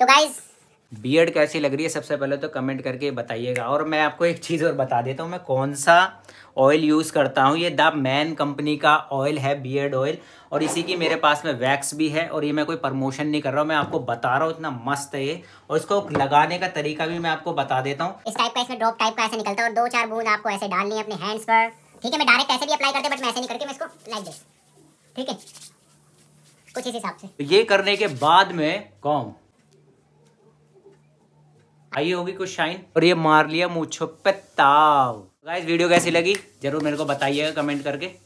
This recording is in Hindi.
तो गाइज बीएड कैसी लग रही है सबसे पहले तो कमेंट करके बताइएगा और मैं आपको एक चीज़ और बता देता हूँ मैं कौन सा ऑयल यूज़ करता हूँ ये द मैन कंपनी का ऑयल है बीएड ऑयल और इसी की मेरे पास में वैक्स भी है और ये मैं कोई प्रमोशन नहीं कर रहा हूँ मैं आपको बता रहा हूँ इतना मस्त है ये और इसको लगाने का तरीका भी मैं आपको बता देता हूँ इस टाइप का इसमें ड्रॉप टाइप का ऐसे निकलता है और दो चार बूंद आपको ऐसे डालनी है अपने हैंड्स पर ठीक है मैं डायरेक्ट ऐसे भी अप्लाई करते बट मैं ऐसे नहीं करके मैं इसको लाइक दे ठीक है कुछ इस हिसाब से ये करने के बाद में कौन आई होगी कुछ शाइन और ये मार लिया मूछो पे ताव गाइस वीडियो कैसी लगी जरूर मेरे को बताइएगा कमेंट करके